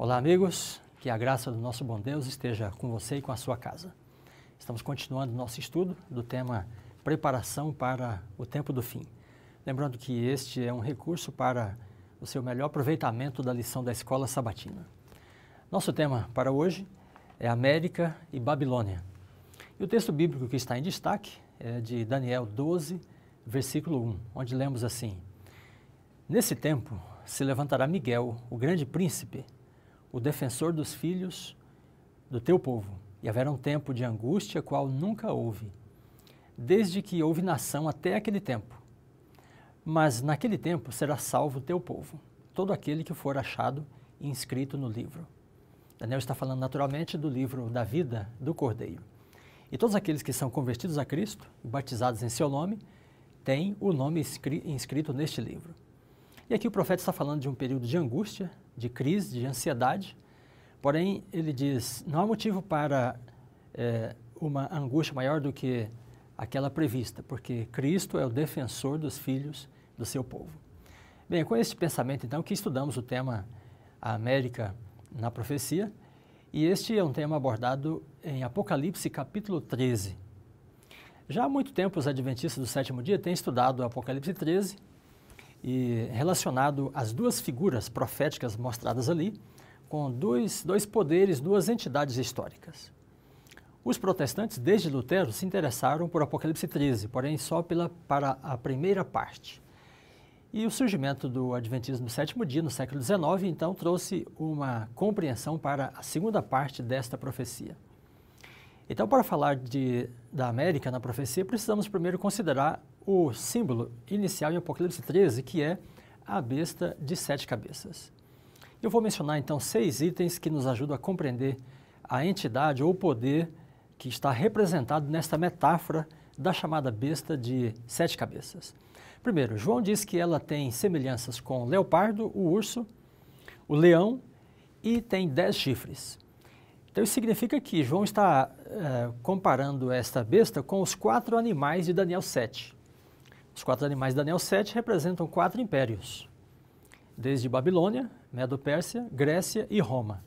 Olá, amigos. Que a graça do nosso bom Deus esteja com você e com a sua casa. Estamos continuando nosso estudo do tema Preparação para o Tempo do Fim. Lembrando que este é um recurso para o seu melhor aproveitamento da lição da escola sabatina. Nosso tema para hoje é América e Babilônia. E o texto bíblico que está em destaque é de Daniel 12, versículo 1, onde lemos assim: Nesse tempo se levantará Miguel, o grande príncipe o defensor dos filhos do teu povo. E haverá um tempo de angústia, qual nunca houve, desde que houve nação até aquele tempo. Mas naquele tempo será salvo o teu povo, todo aquele que for achado e inscrito no livro. Daniel está falando naturalmente do livro da vida do Cordeiro. E todos aqueles que são convertidos a Cristo e batizados em seu nome têm o nome inscrito neste livro. E aqui o profeta está falando de um período de angústia, de crise, de ansiedade. Porém, ele diz: não há motivo para é, uma angústia maior do que aquela prevista, porque Cristo é o defensor dos filhos do seu povo. Bem, com este pensamento, então, que estudamos o tema A América na Profecia, e este é um tema abordado em Apocalipse, capítulo 13. Já há muito tempo, os adventistas do sétimo dia têm estudado Apocalipse 13 e relacionado às duas figuras proféticas mostradas ali, com dois, dois poderes, duas entidades históricas. Os protestantes, desde Lutero, se interessaram por Apocalipse 13, porém só pela, para a primeira parte. E o surgimento do Adventismo do sétimo dia, no século XIX, então trouxe uma compreensão para a segunda parte desta profecia. Então, para falar de, da América na profecia, precisamos primeiro considerar o símbolo inicial em Apocalipse 13, que é a besta de sete cabeças. Eu vou mencionar então seis itens que nos ajudam a compreender a entidade ou poder que está representado nesta metáfora da chamada besta de sete cabeças. Primeiro, João diz que ela tem semelhanças com o leopardo, o urso, o leão e tem dez chifres. Então isso significa que João está eh, comparando esta besta com os quatro animais de Daniel 7. Os quatro animais da Daniel 7 representam quatro impérios, desde Babilônia, Medo-Pérsia, Grécia e Roma.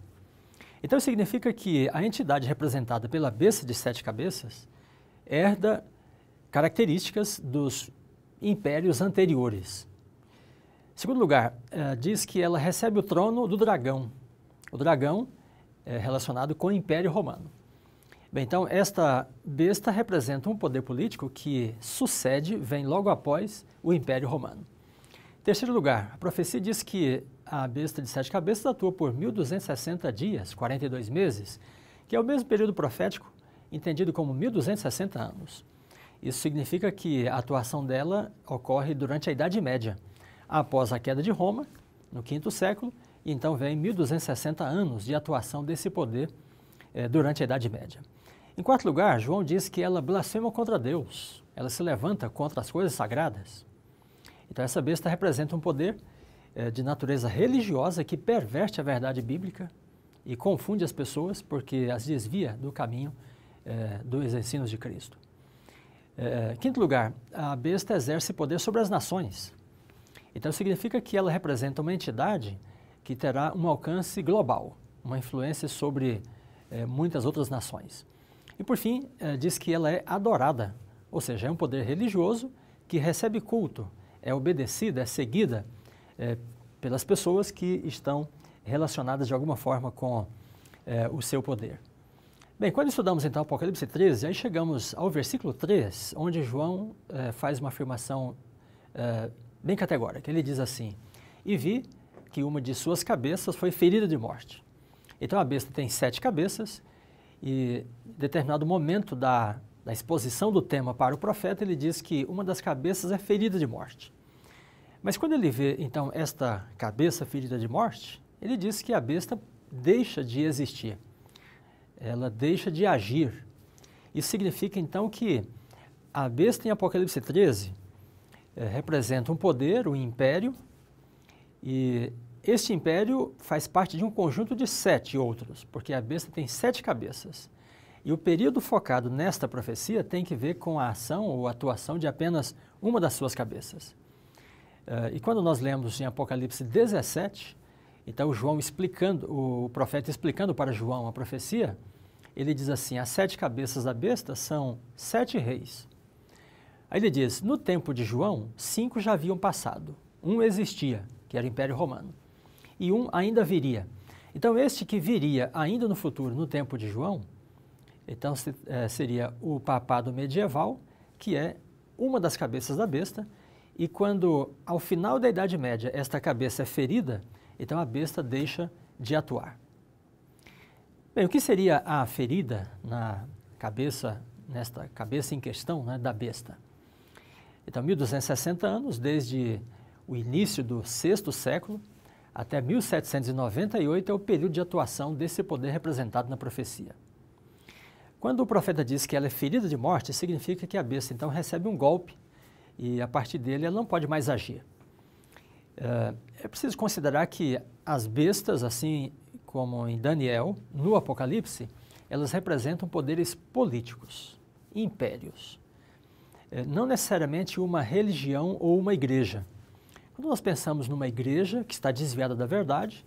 Então significa que a entidade representada pela besta de sete cabeças herda características dos impérios anteriores. Em segundo lugar, eh, diz que ela recebe o trono do dragão. O dragão é relacionado com o Império Romano. Bem, então esta besta representa um poder político que sucede, vem logo após o Império Romano. Em terceiro lugar, a profecia diz que a besta de sete cabeças atua por 1260 dias, 42 meses, que é o mesmo período profético entendido como 1260 anos. Isso significa que a atuação dela ocorre durante a Idade Média, após a queda de Roma, no quinto século, e então vem 1260 anos de atuação desse poder eh, durante a Idade Média. Em quarto lugar, João diz que ela blasfema contra Deus, ela se levanta contra as coisas sagradas. Então, essa besta representa um poder eh, de natureza religiosa que perverte a verdade bíblica e confunde as pessoas porque as desvia do caminho eh, dos ensinos de Cristo. Eh, quinto lugar, a besta exerce poder sobre as nações. Então, significa que ela representa uma entidade que terá um alcance global, uma influência sobre muitas outras nações. E por fim, eh, diz que ela é adorada, ou seja, é um poder religioso que recebe culto, é obedecida, é seguida é, pelas pessoas que estão relacionadas de alguma forma com é, o seu poder. Bem, quando estudamos então Apocalipse 13, aí chegamos ao versículo 3, onde João é, faz uma afirmação bem categórica. Ele diz assim: E vi que uma de suas cabeças foi ferida de morte. Então a besta tem sete cabeças e em determinado momento da, da exposição do tema para o profeta, ele diz que uma das cabeças é ferida de morte. Mas quando ele vê, então, esta cabeça ferida de morte, ele diz que a besta deixa de existir, ela deixa de agir. Isso significa, então, que a besta em Apocalipse 13 é, eh, representa um poder, um império, e este império faz parte de um conjunto de sete outros, porque a besta tem sete cabeças. E o período focado nesta profecia tem que ver com a ação ou atuação de apenas uma das suas cabeças. Uh, e quando nós lemos em Apocalipse 17, então João explicando, o profeta explicando para João a profecia, ele diz assim: as sete cabeças da besta são sete reis. Aí ele diz: no tempo de João, cinco já haviam passado, um existia, que era o Império Romano e um ainda viria. Então, este que viria ainda no futuro, no tempo de João, então se, é, seria o papado medieval, que é uma das cabeças da besta, e quando, ao final da Idade Média, esta cabeça é ferida, então a besta deixa de atuar. Bem, o que seria a ferida na cabeça, nesta cabeça em questão né, da besta? Então, 1260 anos, desde o início do sexto século, até 1798 é o período de atuação desse poder representado na profecia. Quando o profeta diz que ela é ferida de morte, significa que a besta então recebe um golpe e a partir dele ela não pode mais agir. É, é preciso considerar que as bestas, assim como em Daniel, no Apocalipse, elas representam poderes políticos, impérios. É, não necessariamente uma religião ou uma igreja. Quando nós pensamos numa igreja que está desviada da verdade,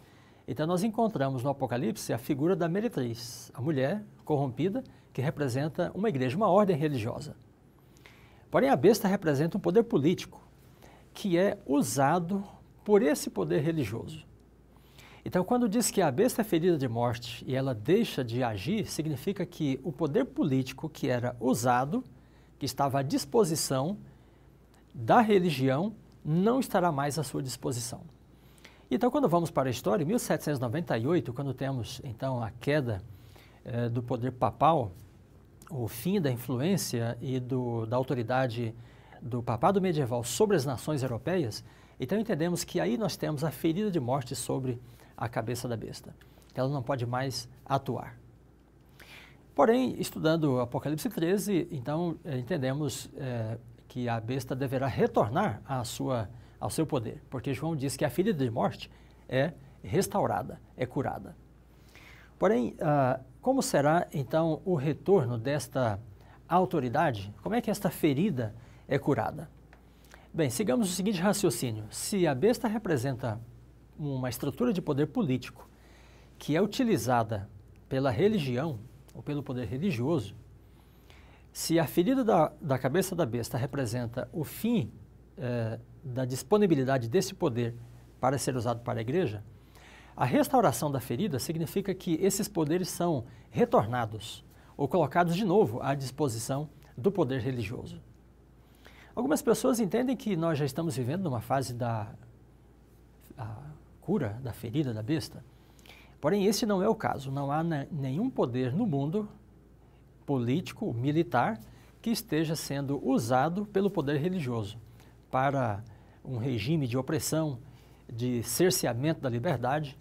então nós encontramos no Apocalipse a figura da meretriz, a mulher corrompida que representa uma igreja, uma ordem religiosa. Porém, a besta representa um poder político que é usado por esse poder religioso. Então, quando diz que a besta é ferida de morte e ela deixa de agir, significa que o poder político que era usado, que estava à disposição da religião, não estará mais à sua disposição. Então, quando vamos para a história, em 1798, quando temos então a queda eh, do poder papal, o fim da influência e do, da autoridade do papado medieval sobre as nações europeias, então entendemos que aí nós temos a ferida de morte sobre a cabeça da besta. Ela não pode mais atuar. Porém, estudando Apocalipse 13, então eh, entendemos eh, que a besta deverá retornar à sua, ao seu poder, porque João diz que a filha de morte é restaurada, é curada. Porém, ah, como será então o retorno desta autoridade? Como é que esta ferida é curada? Bem, sigamos o seguinte raciocínio: se a besta representa uma estrutura de poder político que é utilizada pela religião ou pelo poder religioso se a ferida da, da cabeça da besta representa o fim eh, da disponibilidade desse poder para ser usado para a igreja, a restauração da ferida significa que esses poderes são retornados ou colocados de novo à disposição do poder religioso. Algumas pessoas entendem que nós já estamos vivendo numa fase da cura da ferida da besta. Porém, esse não é o caso. Não há nenhum poder no mundo político, militar, que esteja sendo usado pelo poder religioso para um regime de opressão, de cerceamento da liberdade.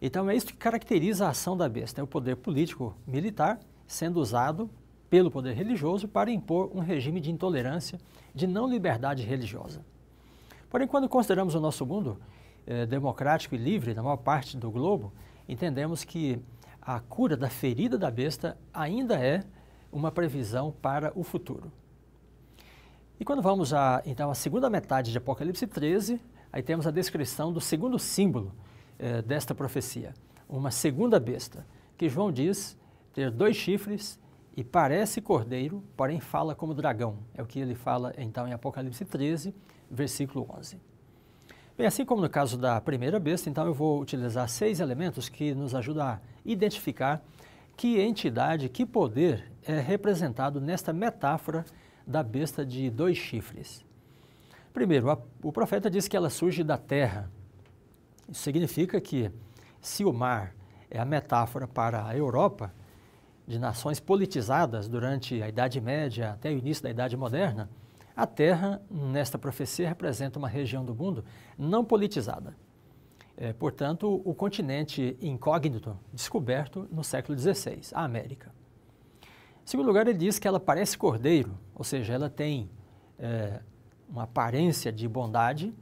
Então é isso que caracteriza a ação da besta, é o poder político militar sendo usado pelo poder religioso para impor um regime de intolerância, de não liberdade religiosa. Porém, quando consideramos o nosso mundo eh, democrático e livre, na maior parte do globo, entendemos que a cura da ferida da besta ainda é uma previsão para o futuro. E quando vamos a, então à segunda metade de Apocalipse 13, aí temos a descrição do segundo símbolo eh, desta profecia, uma segunda besta, que João diz ter dois chifres e parece cordeiro, porém fala como dragão. É o que ele fala então em Apocalipse 13, versículo 11. Bem, assim como no caso da primeira besta, então eu vou utilizar seis elementos que nos ajudam a identificar que entidade, que poder é representado nesta metáfora da besta de dois chifres. Primeiro, a, o profeta diz que ela surge da terra. Isso significa que se o mar é a metáfora para a Europa, de nações politizadas durante a Idade Média até o início da Idade Moderna, a Terra, nesta profecia, representa uma região do mundo não politizada. É, portanto, o continente incógnito descoberto no século XVI, a América. Em segundo lugar, ele diz que ela parece cordeiro, ou seja, ela tem é, uma aparência de bondade,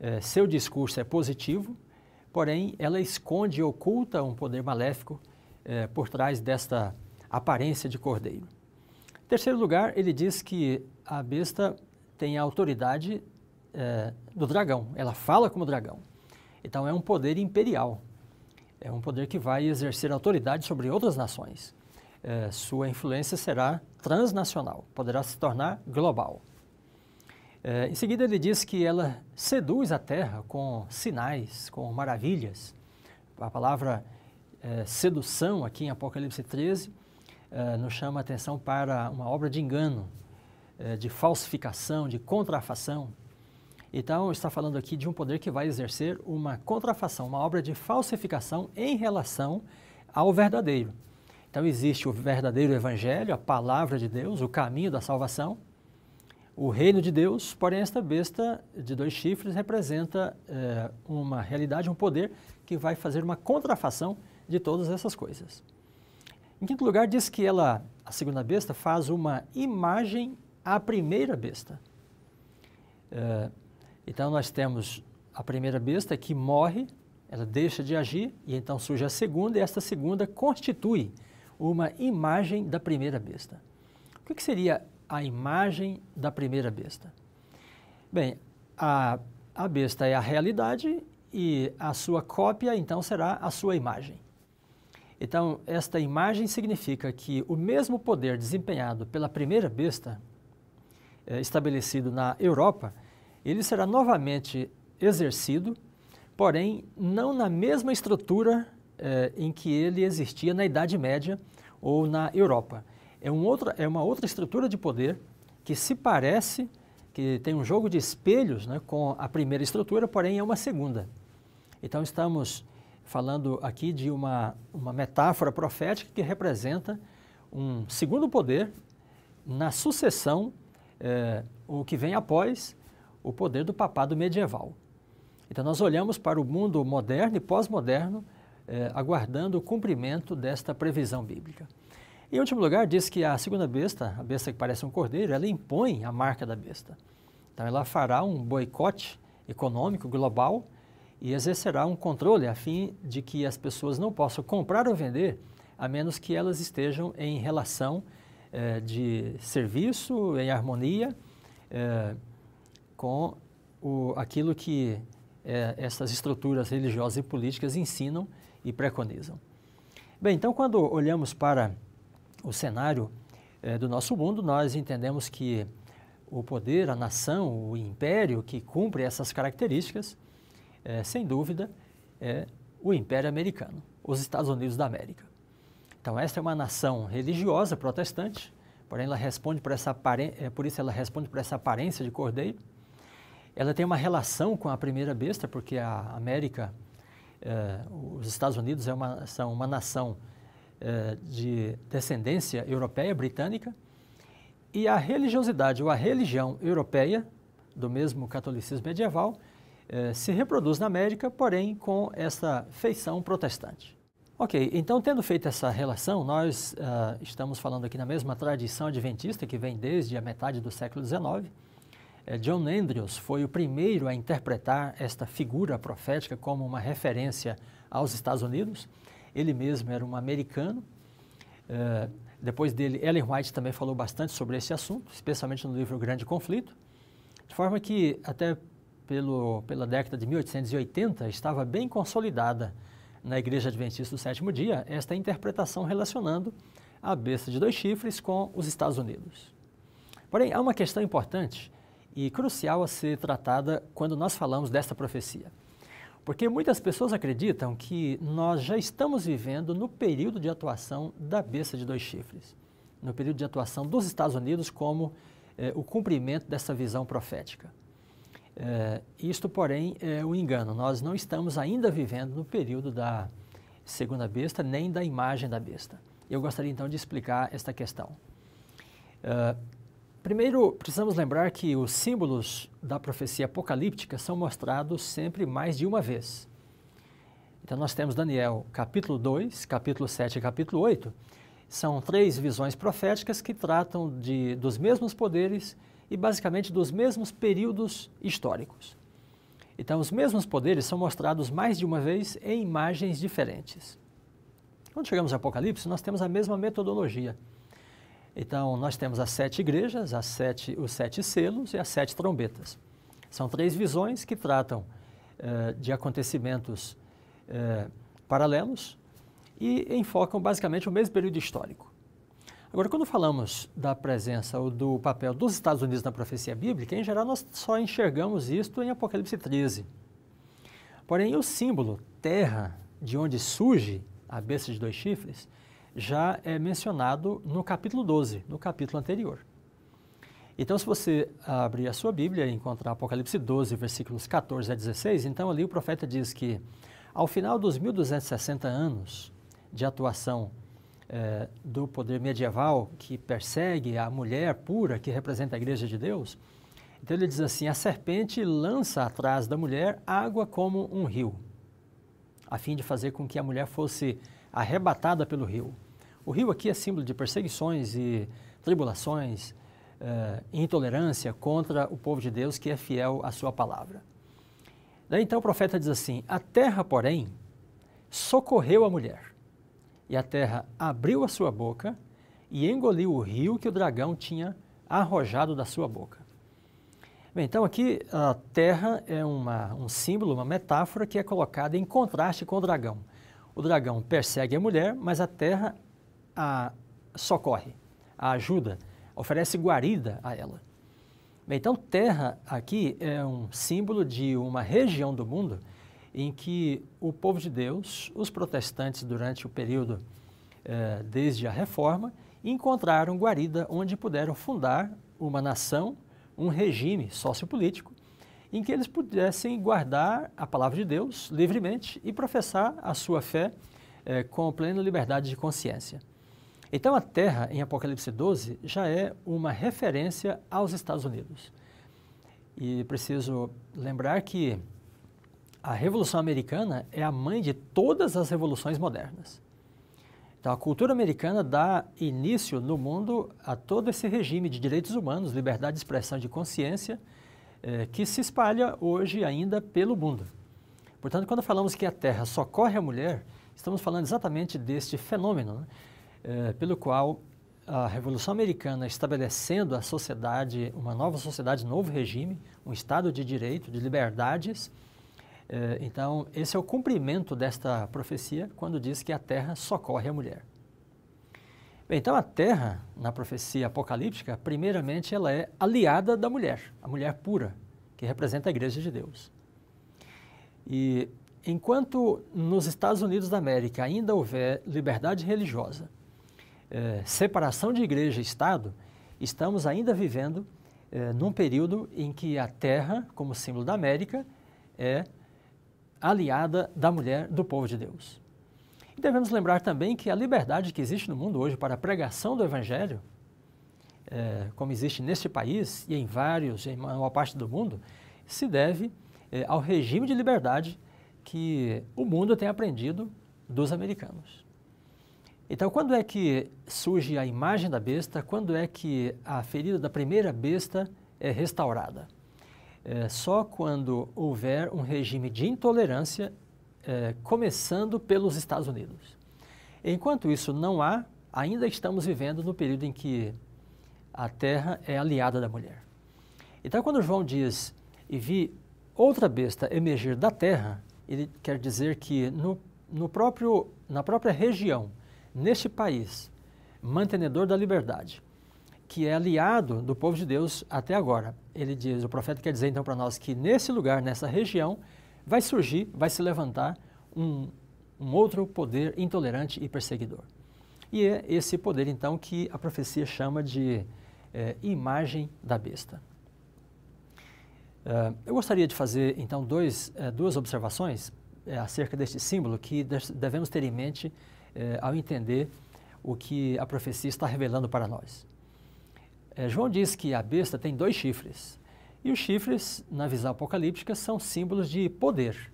é, seu discurso é positivo, porém ela esconde e oculta um poder maléfico é, por trás desta aparência de cordeiro. Terceiro lugar, ele diz que a besta tem a autoridade é, do dragão, ela fala como dragão. Então é um poder imperial, é um poder que vai exercer autoridade sobre outras nações. É, sua influência será transnacional, poderá se tornar global. É, em seguida, ele diz que ela seduz a terra com sinais, com maravilhas. A palavra é, sedução, aqui em Apocalipse 13, eh, nos chama a atenção para uma obra de engano, eh, de falsificação, de contrafação. Então, está falando aqui de um poder que vai exercer uma contrafação, uma obra de falsificação em relação ao verdadeiro. Então, existe o verdadeiro evangelho, a palavra de Deus, o caminho da salvação, o reino de Deus, porém esta besta de dois chifres representa eh, uma realidade, um poder que vai fazer uma contrafação de todas essas coisas. Em quinto lugar, diz que ela, a segunda besta, faz uma imagem à primeira besta. É, então nós temos a primeira besta que morre, ela deixa de agir e então surge a segunda, e esta segunda constitui uma imagem da primeira besta. O que, que seria a imagem da primeira besta? Bem, a, a besta é a realidade e a sua cópia então será a sua imagem. Então, esta imagem significa que o mesmo poder desempenhado pela primeira besta, é, estabelecido na Europa, ele será novamente exercido, porém não na mesma estrutura é, em que ele existia na Idade Média ou na Europa. É, um outro, é uma outra estrutura de poder que se parece, que tem um jogo de espelhos né, com a primeira estrutura, porém é uma segunda. Então estamos falando aqui de uma, uma metáfora profética que representa um segundo poder na sucessão, é, o que vem após o poder do papado medieval. Então, nós olhamos para o mundo moderno e pós-moderno, eh, aguardando o cumprimento desta previsão bíblica. Em último lugar, diz que a segunda besta, a besta que parece um cordeiro, ela impõe a marca da besta. Então, ela fará um boicote econômico global e exercerá um controle a fim de que as pessoas não possam comprar ou vender a menos que elas estejam em relação eh, de serviço, em harmonia eh, com o, aquilo que eh, essas estruturas religiosas e políticas ensinam e preconizam. Bem, então quando olhamos para o cenário eh, do nosso mundo, nós entendemos que o poder, a nação, o império que cumpre essas características é, sem dúvida, é o Império Americano, os Estados Unidos da América. Então, esta é uma nação religiosa, protestante, porém ela responde por, essa é, por isso ela responde por essa aparência de cordeiro. Ela tem uma relação com a primeira besta, porque a América, é, os Estados Unidos é uma, são uma nação é, de descendência europeia, britânica, e a religiosidade ou a religião europeia, do mesmo catolicismo medieval, eh, se reproduz na América, porém com essa feição protestante. Ok, então tendo feito essa relação, nós uh, estamos falando aqui na mesma tradição adventista que vem desde a metade do século XIX. Eh, John Andrews foi o primeiro a interpretar esta figura profética como uma referência aos Estados Unidos. Ele mesmo era um americano. depois dele, Ellen White também falou bastante sobre esse assunto, especialmente no livro Grande Conflito. De forma que até pelo, pela década de 1880 estava bem consolidada na Igreja Adventista do Sétimo Dia esta interpretação relacionando a besta de dois chifres com os Estados Unidos. Porém, há uma questão importante e crucial a ser tratada quando nós falamos desta profecia. Porque muitas pessoas acreditam que nós já estamos vivendo no período de atuação da besta de dois chifres, no período de atuação dos Estados Unidos como eh, o cumprimento dessa visão profética. É, isto, porém, é um engano. Nós não estamos ainda vivendo no período da segunda besta, nem da imagem da besta. Eu gostaria, então, de explicar esta questão. É, primeiro, precisamos lembrar que os símbolos da profecia apocalíptica são mostrados sempre mais de uma vez. Então, nós temos Daniel capítulo 2, capítulo 7 e capítulo 8. São três visões proféticas que tratam de, dos mesmos poderes e basicamente dos mesmos períodos históricos. Então, os mesmos poderes são mostrados mais de uma vez em imagens diferentes. Quando chegamos ao Apocalipse, nós temos a mesma metodologia. Então, nós temos as sete igrejas, as sete, os sete selos e as sete trombetas. São três visões que tratam eh, de acontecimentos eh, paralelos e enfocam basicamente o mesmo período histórico. Agora, quando falamos da presença ou do papel dos Estados Unidos na profecia bíblica, em geral nós só enxergamos isto em Apocalipse 13. Porém, o símbolo terra, de onde surge a besta de dois chifres, já é mencionado no capítulo 12, no capítulo anterior. Então, se você abrir a sua Bíblia e encontrar Apocalipse 12, versículos 14 a 16, então ali o profeta diz que, ao final dos 1260 anos de atuação é, do poder medieval que persegue a mulher pura que representa a igreja de Deus. Então ele diz assim: a serpente lança atrás da mulher água como um rio, a fim de fazer com que a mulher fosse arrebatada pelo rio. O rio aqui é símbolo de perseguições e tribulações, é, intolerância contra o povo de Deus que é fiel à sua palavra. Daí então o profeta diz assim: a terra, porém, socorreu a mulher e a terra abriu a sua boca e engoliu o rio que o dragão tinha arrojado da sua boca. Bem, então aqui a terra é uma, um símbolo, uma metáfora que é colocada em contraste com o dragão. O dragão persegue a mulher, mas a terra a socorre, a ajuda, oferece guarida a ela. Bem, então terra aqui é um símbolo de uma região do mundo em que o povo de Deus, os protestantes, durante o período eh, desde a Reforma, encontraram guarida onde puderam fundar uma nação, um regime sociopolítico, em que eles pudessem guardar a palavra de Deus livremente e professar a sua fé eh, com plena liberdade de consciência. Então, a Terra, em Apocalipse 12, já é uma referência aos Estados Unidos. E preciso lembrar que a Revolução Americana é a mãe de todas as revoluções modernas. Então, a cultura americana dá início no mundo a todo esse regime de direitos humanos, liberdade de expressão de consciência, eh, que se espalha hoje ainda pelo mundo. Portanto, quando falamos que a Terra socorre a mulher, estamos falando exatamente deste fenômeno, né? eh, pelo qual a Revolução Americana, estabelecendo a sociedade, uma nova sociedade, novo regime, um Estado de direito, de liberdades, eh, então, esse é o cumprimento desta profecia quando diz que a terra socorre a mulher. Bem, então, a terra, na profecia apocalíptica, primeiramente ela é aliada da mulher, a mulher pura, que representa a igreja de Deus. E enquanto nos Estados Unidos da América ainda houver liberdade religiosa, eh, separação de igreja e Estado, estamos ainda vivendo eh, num período em que a terra, como símbolo da América, é aliada da mulher do povo de Deus. E devemos lembrar também que a liberdade que existe no mundo hoje para a pregação do Evangelho, é, como existe neste país e em vários, em uma parte do mundo, se deve é, ao regime de liberdade que o mundo tem aprendido dos americanos. Então, quando é que surge a imagem da besta? Quando é que a ferida da primeira besta é restaurada? é, só quando houver um regime de intolerância, é, começando pelos Estados Unidos. Enquanto isso não há, ainda estamos vivendo no período em que a terra é aliada da mulher. Então, quando João diz e vi outra besta emergir da terra, ele quer dizer que no, no próprio, na própria região, neste país, mantenedor da liberdade, que é aliado do povo de Deus até agora. Ele diz, o profeta quer dizer então para nós que nesse lugar, nessa região, vai surgir, vai se levantar um, um outro poder intolerante e perseguidor. E é esse poder então que a profecia chama de é, imagem da besta. Uh, eu gostaria de fazer então dois, eh, duas observações acerca deste símbolo que devemos ter em mente ao entender o que a profecia está revelando para nós. É, João diz que a besta tem dois chifres. E os chifres, na visão apocalíptica, são símbolos de poder.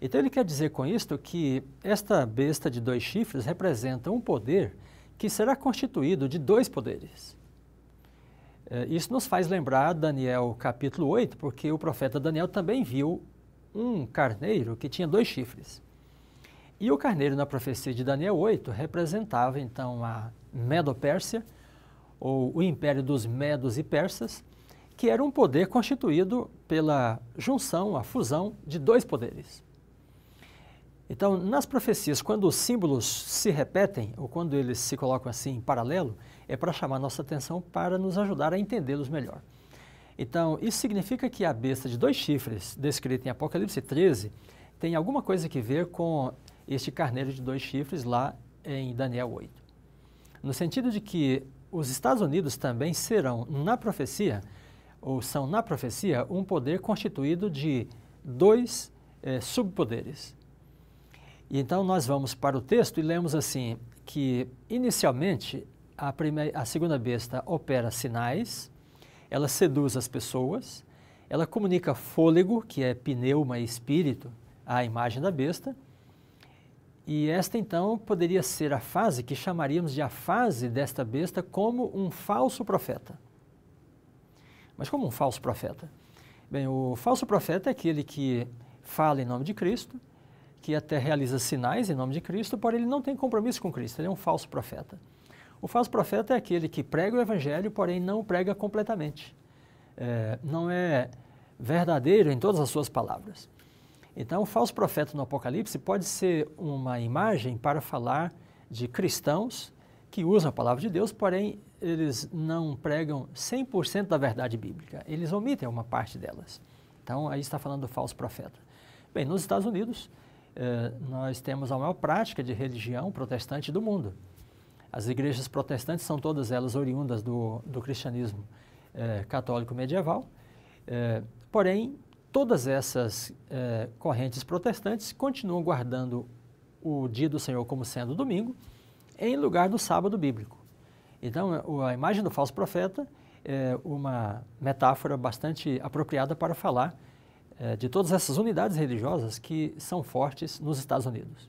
Então ele quer dizer com isto que esta besta de dois chifres representa um poder que será constituído de dois poderes. É, isso nos faz lembrar Daniel capítulo 8, porque o profeta Daniel também viu um carneiro que tinha dois chifres. E o carneiro na profecia de Daniel 8 representava então a medo Pérsia ou o Império dos Medos e Persas, que era um poder constituído pela junção, a fusão de dois poderes. Então, nas profecias, quando os símbolos se repetem, ou quando eles se colocam assim em paralelo, é para chamar nossa atenção para nos ajudar a entendê-los melhor. Então, isso significa que a besta de dois chifres, descrita em Apocalipse 13, tem alguma coisa a ver com este carneiro de dois chifres lá em Daniel 8. No sentido de que os Estados Unidos também serão, na profecia, ou são na profecia, um poder constituído de dois eh, subpoderes. E então nós vamos para o texto e lemos assim que inicialmente a, primeira, a segunda besta opera sinais, ela seduz as pessoas, ela comunica fôlego, que é pneuma e espírito, à imagem da besta, e esta então poderia ser a fase que chamaríamos de a fase desta besta como um falso profeta. Mas como um falso profeta? Bem, o falso profeta é aquele que fala em nome de Cristo, que até realiza sinais em nome de Cristo, porém ele não tem compromisso com Cristo, ele é um falso profeta. O falso profeta é aquele que prega o evangelho, porém não prega completamente. É, não é verdadeiro em todas as suas palavras. Então, o falso profeta no Apocalipse pode ser uma imagem para falar de cristãos que usam a palavra de Deus, porém eles não pregam 100% da verdade bíblica, eles omitem uma parte delas. Então, aí está falando do falso profeta. Bem, nos Estados Unidos, eh, nós temos a maior prática de religião protestante do mundo. As igrejas protestantes são todas elas oriundas do, do cristianismo eh, católico medieval, eh, porém todas essas eh, correntes protestantes continuam guardando o dia do Senhor como sendo domingo, em lugar do sábado bíblico. Então, a imagem do falso profeta é uma metáfora bastante apropriada para falar eh, de todas essas unidades religiosas que são fortes nos Estados Unidos.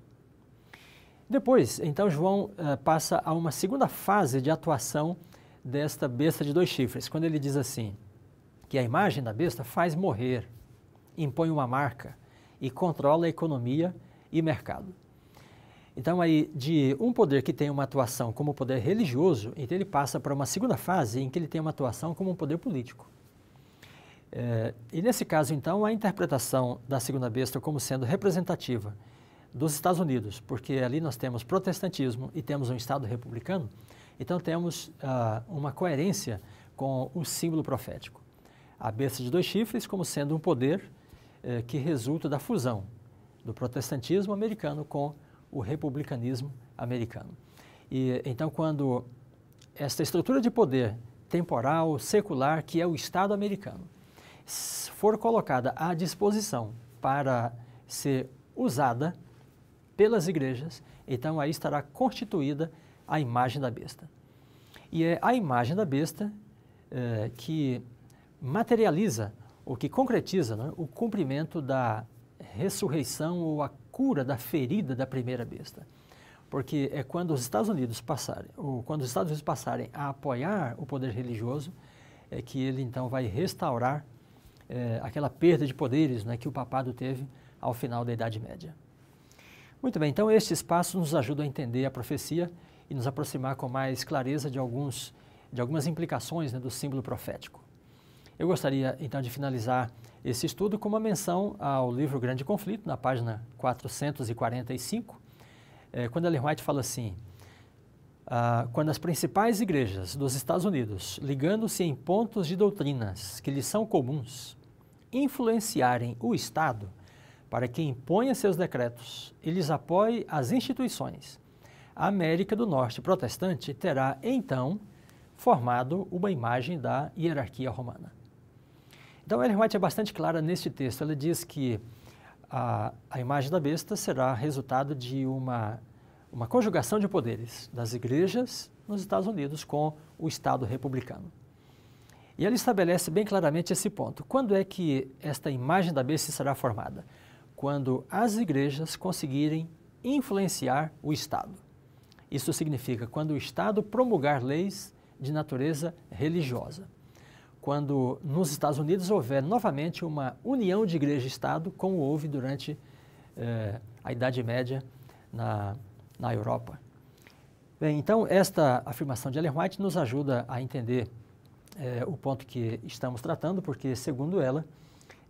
Depois, então, João eh, passa a uma segunda fase de atuação desta besta de dois chifres, quando ele diz assim: que a imagem da besta faz morrer impõe uma marca e controla a economia e mercado. Então, aí, de um poder que tem uma atuação como poder religioso, então ele passa para uma segunda fase em que ele tem uma atuação como um poder político. É, e nesse caso, então, a interpretação da segunda besta como sendo representativa dos Estados Unidos, porque ali nós temos protestantismo e temos um Estado republicano, então temos ah, uma coerência com o símbolo profético. A besta de dois chifres como sendo um poder eh, que resulta da fusão do protestantismo americano com o republicanismo americano. E então, quando esta estrutura de poder temporal, secular, que é o Estado americano, for colocada à disposição para ser usada pelas igrejas, então aí estará constituída a imagem da besta. E é a imagem da besta eh, que materializa o que concretiza né, o cumprimento da ressurreição ou a cura da ferida da primeira besta. Porque é quando os Estados Unidos passarem, ou quando os Estados Unidos passarem a apoiar o poder religioso, é que ele então vai restaurar é, aquela perda de poderes né, que o papado teve ao final da Idade Média. Muito bem, então este espaço nos ajuda a entender a profecia e nos aproximar com mais clareza de, alguns, de algumas implicações né, do símbolo profético. Eu gostaria então de finalizar esse estudo com uma menção ao livro Grande Conflito, na página 445, é, quando Ellen White fala assim: ah, quando as principais igrejas dos Estados Unidos, ligando-se em pontos de doutrinas que lhes são comuns, influenciarem o Estado para que imponha seus decretos e lhes apoie as instituições, a América do Norte protestante terá então formado uma imagem da hierarquia romana. Então, Ellen White é bastante clara neste texto. Ela diz que a, a imagem da besta será resultado de uma, uma conjugação de poderes das igrejas nos Estados Unidos com o Estado republicano. E ela estabelece bem claramente esse ponto. Quando é que esta imagem da besta será formada? Quando as igrejas conseguirem influenciar o Estado. Isso significa quando o Estado promulgar leis de natureza religiosa quando nos Estados Unidos houver novamente uma união de igreja e Estado, como houve durante eh, a Idade Média na, na Europa. Bem, então, esta afirmação de Ellen White nos ajuda a entender eh, o ponto que estamos tratando, porque, segundo ela,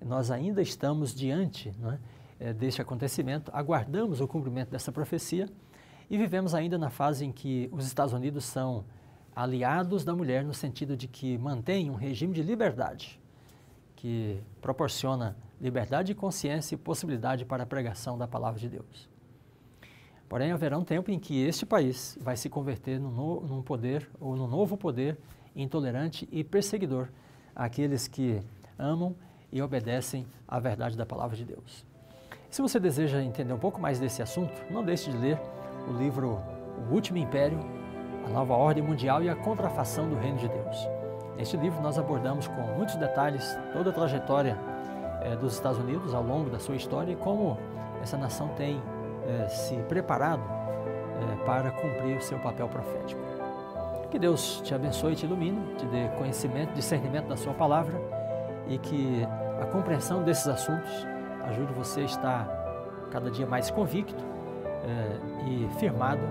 nós ainda estamos diante né, eh, deste acontecimento, aguardamos o cumprimento dessa profecia e vivemos ainda na fase em que os Estados Unidos são aliados da mulher no sentido de que mantém um regime de liberdade, que proporciona liberdade de consciência e possibilidade para a pregação da palavra de Deus. Porém, haverá um tempo em que este país vai se converter num, no, num poder ou num novo poder intolerante e perseguidor àqueles que amam e obedecem à verdade da palavra de Deus. Se você deseja entender um pouco mais desse assunto, não deixe de ler o livro O Último Império, a nova ordem mundial e a contrafação do reino de Deus. Neste livro, nós abordamos com muitos detalhes toda a trajetória eh, dos Estados Unidos ao longo da sua história e como essa nação tem eh, se preparado eh, para cumprir o seu papel profético. Que Deus te abençoe, e te ilumine, te dê conhecimento, discernimento da Sua palavra e que a compreensão desses assuntos ajude você a estar cada dia mais convicto e firmado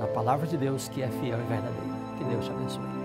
na palavra de Deus que é fiel e verdadeira. Que Deus te abençoe.